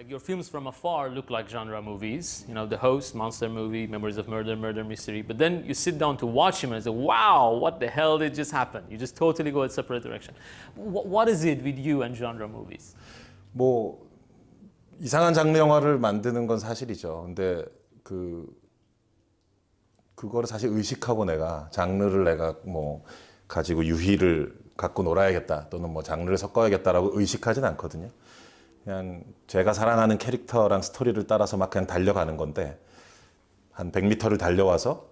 like your films from afar look like genre movies. You know, The Host, Monster Movie, Memories of Murder, Murder Mystery. But then you sit down to watch them and say, wow, what the hell did just happen? You just totally go in a separate direction. What, what is it with you and genre movies? 뭐 이상한 장르 영화를 만드는 건 사실이죠. 근데 그 그거를 사실 의식하고 내가 장르를 내가 뭐 가지고 유희를 갖고 놀아야겠다 또는 뭐 장르를 섞어야겠다라고 의식하진 않거든요. 그냥 제가 사랑하는 캐릭터랑 스토리를 따라서 막 그냥 달려가는 건데 한 100m를 달려와서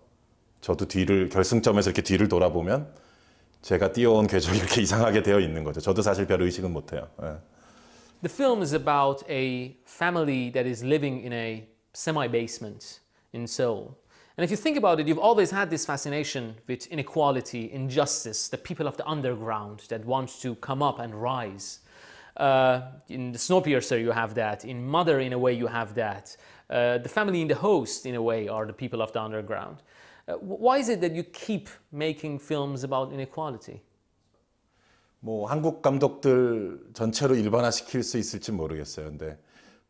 저도 뒤를 결승점에서 이렇게 뒤를 돌아보면 제가 뛰어온 궤적이 이렇게 이상하게 되어 있는 거죠. 저도 사실 별 의식은 못 해요. 예. The film is about a family that is living in a semi-basement in Seoul. And if you think about it, you've always had this fascination with inequality, injustice, the people of the underground that want to come up and rise. Uh, in the Snowpiercer, you have that. In Mother, in a way, you have that. Uh, the family in the host, in a way, are the people of the underground. Uh, why is it that you keep making films about inequality? 뭐 한국 감독들 전체로 일반화시킬 수 있을지 모르겠어요. 근데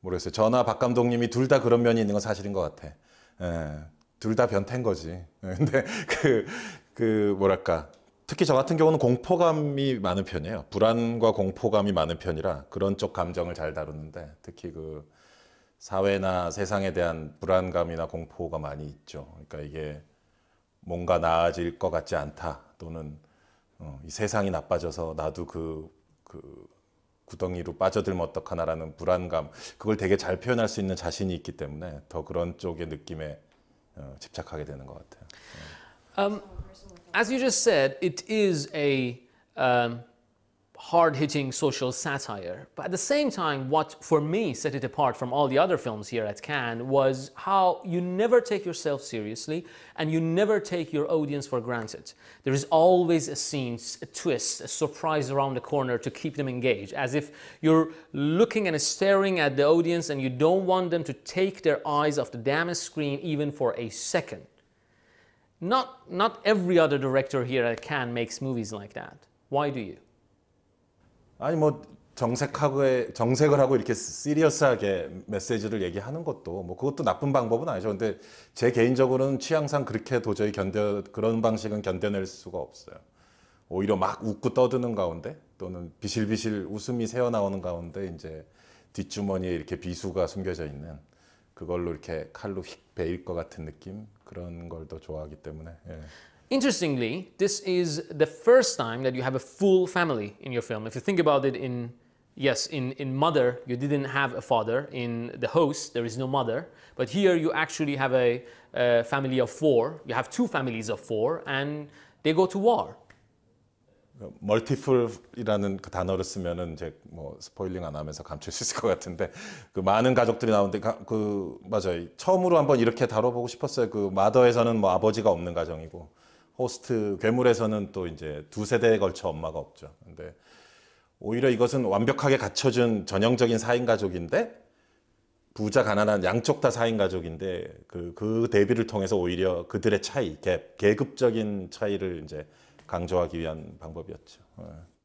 모르겠어요. 저나 박 감독님이 둘 다 그런 면이 있는 건 사실인 것 같아. 예, 둘다 변태인 거지. 근데 그, 그 뭐랄까 특히 저 같은 경우는 공포감이 많은 편이에요. 불안과 공포감이 많은 편이라 그런 쪽 감정을 잘 다루는데 특히 그 사회나 세상에 대한 불안감이나 공포가 많이 있죠. 그러니까 이게 뭔가 나아질 것 같지 않다 또는 어, 이 세상이 나빠져서 나도 그, 그 구덩이로 빠져들면 어떡하나라는 불안감 그걸 되게 잘 표현할 수 있는 자신이 있기 때문에 더 그런 쪽의 느낌에 어, 집착하게 되는 것 같아요. 음. as you just said, it is a um, hard-hitting social satire. But at the same time, what for me set it apart from all the other films here at Cannes was how you never take yourself seriously and you never take your audience for granted. There is always a scene, a twist, a surprise around the corner to keep them engaged, as if you're looking and staring at the audience and you don't want them to take their eyes off the damn screen even for a second. Not, not every other director here at Cannes makes movies like that. Why do you? 아니 뭐 정색하고 정색을 하고 이렇게 시리어스하게 메시지를 얘기하는 것도 뭐 그것도 나쁜 방법은 아니죠. 근데 제 개인적으로는 취향상 그렇게 도저히 견뎌 그런 방식은 견뎌낼 수가 없어요. 오히려 막 웃고 떠드는 가운데 또는 비실비실 웃음이 새어나오는 가운데 이제 뒷주머니에 이렇게 비수가 숨겨져 있는 그걸로 이렇게 칼로 휙 베일 것 같은 느낌 그런 좋아하기 때문에. 예. Interestingly, this is the first time that you have a full family in your film. If you think about it, in yes, in, in Mother, you didn't have a father. In The Host, there is no mother. But here, you actually have a, a family of four. You have two families of four, and they go to war. 멀티풀이라는 그 단어를 쓰면은 이제 뭐 스포일링 안 하면서 감출 수 있을 것 같은데 그 많은 가족들이 나오는데 가, 그 맞아요 처음으로 한번 이렇게 다뤄보고 싶었어요 그 마더에서는 뭐 아버지가 없는 가정이고 호스트 괴물에서는 또 이제 두 세대에 걸쳐 엄마가 없죠 근데 오히려 이것은 완벽하게 갖춰준 전형적인 사인 가족인데 부자 가난한 양쪽 다사인 가족인데 그, 그 대비를 통해서 오히려 그들의 차이, 갭, 계급적인 차이를 이제 강조하기 위한 방법이었죠. 예.